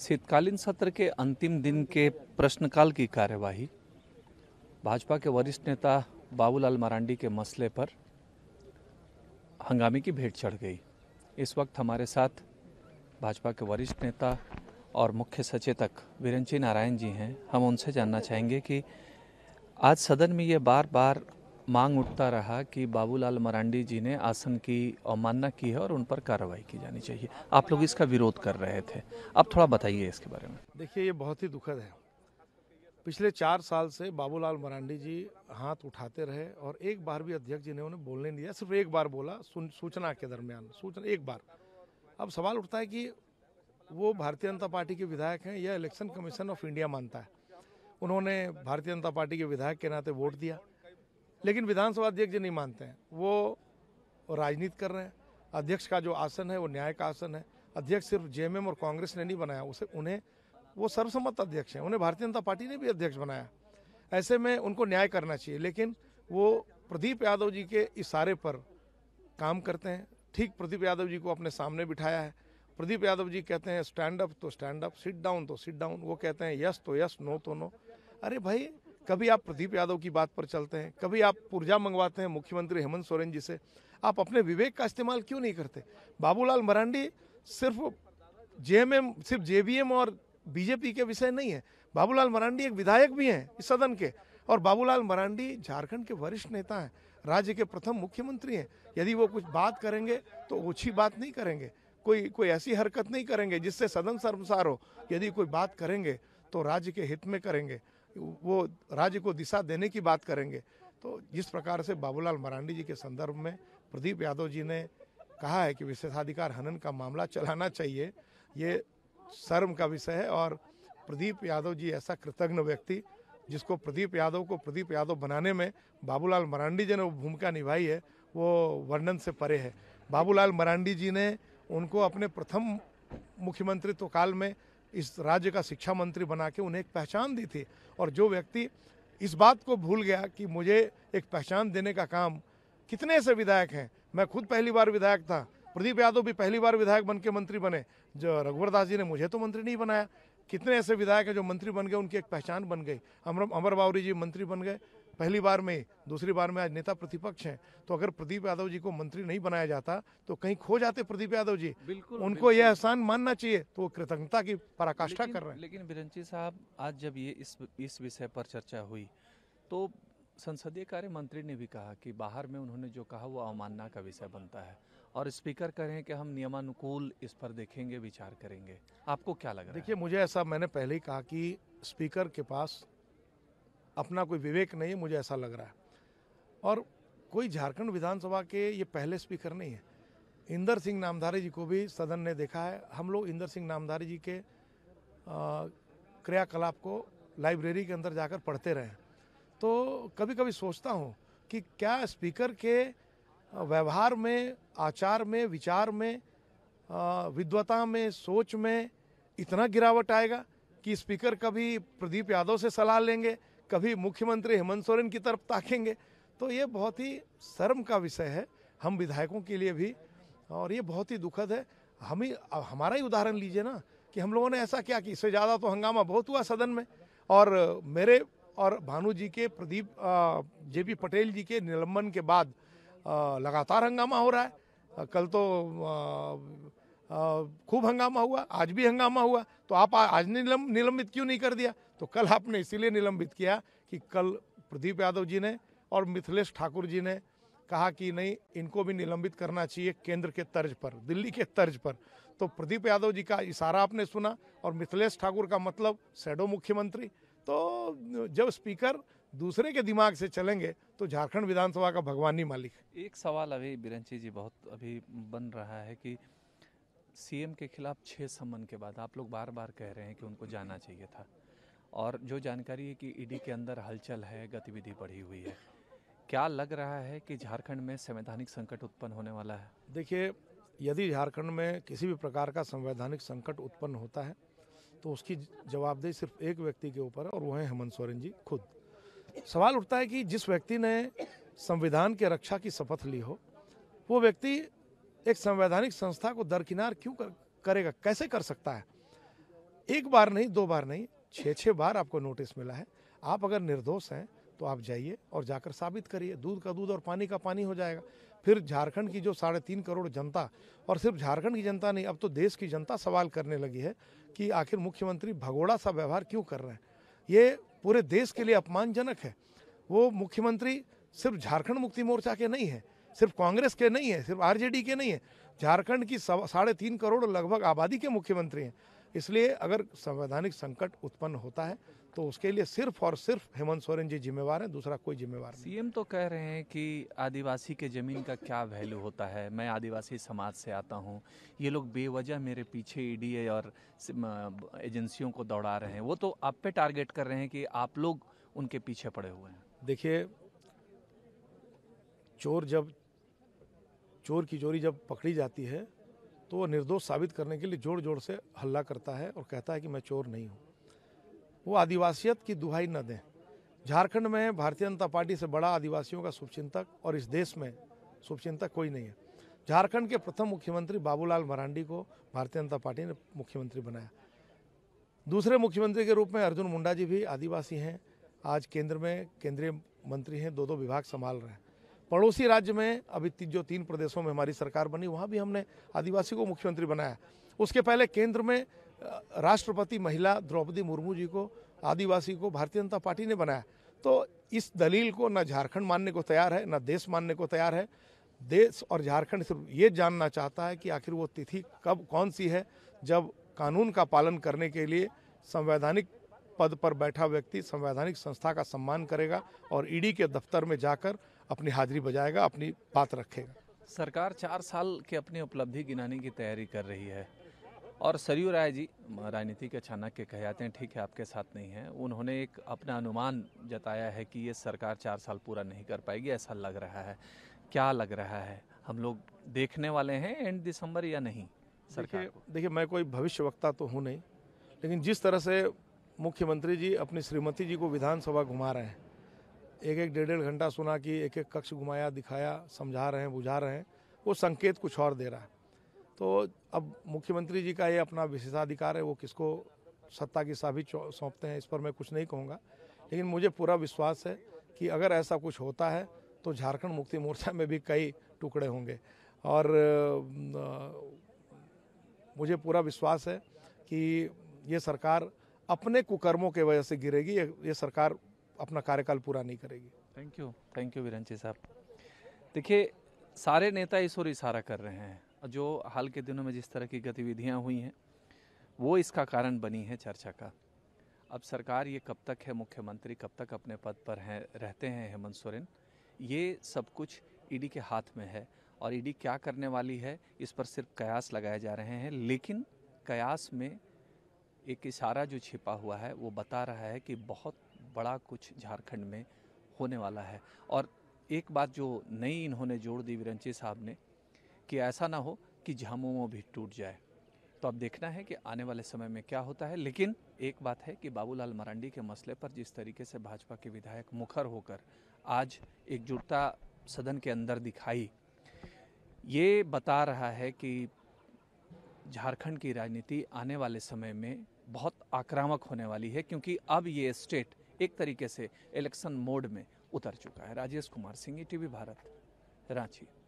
शीतकालीन सत्र के अंतिम दिन के प्रश्नकाल की कार्यवाही भाजपा के वरिष्ठ नेता बाबूलाल मरांडी के मसले पर हंगामे की भेंट चढ़ गई इस वक्त हमारे साथ भाजपा के वरिष्ठ नेता और मुख्य सचेतक वीरंची नारायण जी हैं हम उनसे जानना चाहेंगे कि आज सदन में ये बार बार मांग उठता रहा कि बाबूलाल मरांडी जी ने आसन की अवमानना की है और उन पर कार्रवाई की जानी चाहिए आप लोग इसका विरोध कर रहे थे आप थोड़ा बताइए इसके बारे में देखिए ये बहुत ही दुखद है पिछले चार साल से बाबूलाल मरांडी जी हाथ उठाते रहे और एक बार भी अध्यक्ष जी ने उन्हें बोलने दिया सिर्फ एक बार बोला सूचना के दरमियान सूचना एक बार अब सवाल उठता है कि वो भारतीय जनता पार्टी के विधायक हैं यह इलेक्शन कमीशन ऑफ इंडिया मानता है उन्होंने भारतीय जनता पार्टी के विधायक के नाते वोट दिया लेकिन विधानसभा अध्यक्ष जी नहीं मानते हैं वो राजनीति कर रहे हैं अध्यक्ष का जो आसन है वो न्याय का आसन है अध्यक्ष सिर्फ जेएमएम और कांग्रेस ने नहीं बनाया उसे उन्हें वो सर्वसम्मत अध्यक्ष हैं उन्हें भारतीय जनता पार्टी ने भी अध्यक्ष बनाया ऐसे में उनको न्याय करना चाहिए लेकिन वो प्रदीप यादव जी के इशारे पर काम करते हैं ठीक प्रदीप यादव जी को अपने सामने बिठाया है प्रदीप यादव जी कहते हैं स्टैंड अप तो स्टैंड अप सिट डाउन तो सिट डाउन वो कहते हैं यस तो यस नो तो नो अरे भाई कभी आप प्रदीप यादव की बात पर चलते हैं कभी आप पुर्जा मंगवाते हैं मुख्यमंत्री हेमंत सोरेन जी से आप अपने विवेक का इस्तेमाल क्यों नहीं करते बाबूलाल मरांडी सिर्फ जे सिर्फ जे और बीजेपी के विषय नहीं है बाबूलाल मरांडी एक विधायक भी हैं इस सदन के और बाबूलाल मरांडी झारखंड के वरिष्ठ नेता हैं राज्य के प्रथम मुख्यमंत्री हैं यदि वो कुछ बात करेंगे तो ओछी बात नहीं करेंगे कोई कोई ऐसी हरकत नहीं करेंगे जिससे सदन शर्मसार हो यदि कोई बात करेंगे तो राज्य के हित में करेंगे वो राज्य को दिशा देने की बात करेंगे तो जिस प्रकार से बाबूलाल मरांडी जी के संदर्भ में प्रदीप यादव जी ने कहा है कि विशेषाधिकार हनन का मामला चलाना चाहिए ये शर्म का विषय है और प्रदीप यादव जी ऐसा कृतज्ञ व्यक्ति जिसको प्रदीप यादव को प्रदीप यादव बनाने में बाबूलाल मरांडी जी ने वो भूमिका निभाई है वो वर्णन से परे है बाबूलाल मरांडी जी ने उनको अपने प्रथम तो काल में इस राज्य का शिक्षा मंत्री बना के उन्हें एक पहचान दी थी और जो व्यक्ति इस बात को भूल गया कि मुझे एक पहचान देने का काम कितने ऐसे विधायक हैं मैं खुद पहली बार विधायक था प्रदीप यादव भी पहली बार विधायक बन के मंत्री बने जो रघुवर दास जी ने मुझे तो मंत्री नहीं बनाया कितने ऐसे विधायक हैं जो मंत्री बन गए उनकी एक पहचान बन गई अमर अमर बावरी जी मंत्री बन गए पहली बार में दूसरी बार में आज नेता प्रतिपक्ष हैं तो अगर प्रदीप यादव जी को मंत्री नहीं बनाया जाता तो कहीं खो जाते प्रदीप यादव जी बिल्कुल उनको यह एहसान मानना चाहिए तो वो कृतज्ञता की पराकाष्ठा कर रहे हैं लेकिन बिरंची साहब आज जब ये इस इस विषय पर चर्चा हुई तो संसदीय कार्य मंत्री ने भी कहा कि बाहर में उन्होंने जो कहा वो अवमानना का विषय बनता है और स्पीकर कह रहे हैं कि हम नियमानुकूल इस पर देखेंगे विचार करेंगे आपको क्या लग रहा है देखिए मुझे ऐसा मैंने पहले ही कहा कि स्पीकर के पास अपना कोई विवेक नहीं है मुझे ऐसा लग रहा है और कोई झारखंड विधानसभा के ये पहले स्पीकर नहीं है इंदर सिंह नामधारी जी को भी सदन ने देखा है हम लोग इंदर सिंह नामधारी जी के क्रियाकलाप को लाइब्रेरी के अंदर जाकर पढ़ते रहें तो कभी कभी सोचता हूँ कि क्या स्पीकर के व्यवहार में आचार में विचार में विद्वता में सोच में इतना गिरावट आएगा कि स्पीकर कभी प्रदीप यादव से सलाह लेंगे कभी मुख्यमंत्री हेमंत सोरेन की तरफ ताकेंगे तो ये बहुत ही शर्म का विषय है हम विधायकों के लिए भी और ये बहुत ही दुखद है हम ही हमारा ही उदाहरण लीजिए ना कि हम लोगों ने ऐसा क्या कि इससे ज़्यादा तो हंगामा बहुत हुआ सदन में और मेरे और भानु जी के प्रदीप जे पी पटेल जी के निलंबन के बाद लगातार हंगामा हो रहा है कल तो खूब हंगामा हुआ आज भी हंगामा हुआ तो आप आज निलंब निलंबित क्यों नहीं कर दिया तो कल आपने इसीलिए निलंबित किया कि कल प्रदीप यादव जी ने और मिथिलेश ठाकुर जी ने कहा कि नहीं इनको भी निलंबित करना चाहिए केंद्र के तर्ज पर दिल्ली के तर्ज पर तो प्रदीप यादव जी का इशारा आपने सुना और मिथिलेश ठाकुर का मतलब सैडो मुख्यमंत्री तो जब स्पीकर दूसरे के दिमाग से चलेंगे तो झारखंड विधानसभा का भगवान ही मालिक एक सवाल अभी बिरंची जी बहुत अभी बन रहा है कि सीएम के खिलाफ छः समन के बाद आप लोग बार बार कह रहे हैं कि उनको जाना चाहिए था और जो जानकारी है कि ईडी के अंदर हलचल है गतिविधि बढ़ी हुई है क्या लग रहा है कि झारखंड में संवैधानिक संकट उत्पन्न होने वाला है देखिए यदि झारखंड में किसी भी प्रकार का संवैधानिक संकट उत्पन्न होता है तो उसकी जवाबदेही सिर्फ एक व्यक्ति के ऊपर है और वो है हेमंत सोरेन जी खुद सवाल उठता है कि जिस व्यक्ति ने संविधान के रक्षा की शपथ ली हो वो व्यक्ति एक संवैधानिक संस्था को दरकिनार क्यों कर, करेगा कैसे कर सकता है एक बार नहीं दो बार नहीं छः छः बार आपको नोटिस मिला है आप अगर निर्दोष हैं तो आप जाइए और जाकर साबित करिए दूध का दूध और पानी का पानी हो जाएगा फिर झारखंड की जो साढ़े तीन करोड़ जनता और सिर्फ झारखंड की जनता नहीं अब तो देश की जनता सवाल करने लगी है कि आखिर मुख्यमंत्री भगोड़ा सा व्यवहार क्यों कर रहे हैं ये पूरे देश के लिए अपमानजनक है वो मुख्यमंत्री सिर्फ झारखंड मुक्ति मोर्चा के नहीं है सिर्फ कांग्रेस के नहीं है सिर्फ आरजेडी के नहीं है झारखंड की साढ़े तीन करोड़ लगभग आबादी के मुख्यमंत्री हैं इसलिए अगर संवैधानिक संकट उत्पन्न होता है तो उसके लिए सिर्फ और सिर्फ हेमंत सोरेन जी जिम्मेवार हैं दूसरा कोई जिम्मेवार नहीं सीएम तो कह रहे हैं कि आदिवासी के ज़मीन का क्या वैल्यू होता है मैं आदिवासी समाज से आता हूँ ये लोग बेवजह मेरे पीछे ईडीए e और एजेंसियों को दौड़ा रहे हैं वो तो आप पे टारगेट कर रहे हैं कि आप लोग उनके पीछे पड़े हुए हैं देखिए चोर जब चोर की चोरी जब पकड़ी जाती है तो वो निर्दोष साबित करने के लिए जोर जोर से हल्ला करता है और कहता है कि मैं चोर नहीं हूँ वो आदिवासियत की दुहाई न दें झारखंड में भारतीय जनता पार्टी से बड़ा आदिवासियों का शुभचिंतक और इस देश में शुभचिंतक कोई नहीं है झारखंड के प्रथम मुख्यमंत्री बाबूलाल मरांडी को भारतीय जनता पार्टी ने मुख्यमंत्री बनाया दूसरे मुख्यमंत्री के रूप में अर्जुन मुंडा जी भी आदिवासी हैं आज केंद्र में केंद्रीय मंत्री हैं दो दो विभाग संभाल रहे हैं पड़ोसी राज्य में अभी जो तीन प्रदेशों में हमारी सरकार बनी वहाँ भी हमने आदिवासी को मुख्यमंत्री बनाया उसके पहले केंद्र में राष्ट्रपति महिला द्रौपदी मुर्मू जी को आदिवासी को भारतीय जनता पार्टी ने बनाया तो इस दलील को न झारखंड मानने को तैयार है न देश मानने को तैयार है देश और झारखंड सिर्फ ये जानना चाहता है कि आखिर वो तिथि कब कौन सी है जब कानून का पालन करने के लिए संवैधानिक पद पर बैठा व्यक्ति संवैधानिक संस्था का सम्मान करेगा और ईडी के दफ्तर में जाकर अपनी हाजिरी बजाएगा अपनी बात रखेगा सरकार चार साल के अपनी उपलब्धि गिनाने की तैयारी कर रही है और सरयू राय जी राजनीति के अचानक के कह जाते हैं ठीक है आपके साथ नहीं है उन्होंने एक अपना अनुमान जताया है कि ये सरकार चार साल पूरा नहीं कर पाएगी ऐसा लग रहा है क्या लग रहा है हम लोग देखने वाले हैं एंड दिसंबर या नहीं सरकार देखिए मैं कोई भविष्य वक्ता तो हूँ नहीं लेकिन जिस तरह से मुख्यमंत्री जी अपनी श्रीमती जी को विधानसभा घुमा रहे हैं एक एक डेढ़ डेढ़ घंटा सुना कि एक एक कक्ष घुमाया दिखाया समझा रहे हैं बुझा रहे हैं वो संकेत कुछ और दे रहा है तो अब मुख्यमंत्री जी का ये अपना विशेषाधिकार है वो किसको सत्ता की साबित सौंपते हैं इस पर मैं कुछ नहीं कहूँगा लेकिन मुझे पूरा विश्वास है कि अगर ऐसा कुछ होता है तो झारखंड मुक्ति मोर्चा में भी कई टुकड़े होंगे और मुझे पूरा विश्वास है कि ये सरकार अपने कुकर्मों के वजह से गिरेगी ये सरकार अपना कार्यकाल पूरा नहीं करेगी thank you thank you Viranchi साहब देखिए सारे नेता इस ओर इशारा कर रहे हैं जो हाल के दिनों में जिस तरह की गतिविधियां हुई हैं वो इसका कारण बनी है चर्चा का अब सरकार ये कब तक है मुख्यमंत्री कब तक अपने पद पर हैं रहते हैं हेमंत सोरेन ये सब कुछ ईडी के हाथ में है और ईडी क्या करने वाली है इस पर सिर्फ कयास लगाए जा रहे हैं लेकिन कयास में एक इशारा जो छिपा हुआ है वो बता रहा है कि बहुत बड़ा कुछ झारखंड में होने वाला है और एक बात जो नई इन्होंने जोड़ दी विरंची साहब ने कि ऐसा ना हो कि झामुमो भी टूट जाए तो अब देखना है कि आने वाले समय में क्या होता है लेकिन एक बात है कि बाबूलाल मरांडी के मसले पर जिस तरीके से भाजपा के विधायक मुखर होकर आज एकजुटता सदन के अंदर दिखाई ये बता रहा है कि झारखंड की राजनीति आने वाले समय में बहुत आक्रामक होने वाली है क्योंकि अब ये स्टेट एक तरीके से इलेक्शन मोड में उतर चुका है राजेश कुमार सिंह टीवी भारत रांची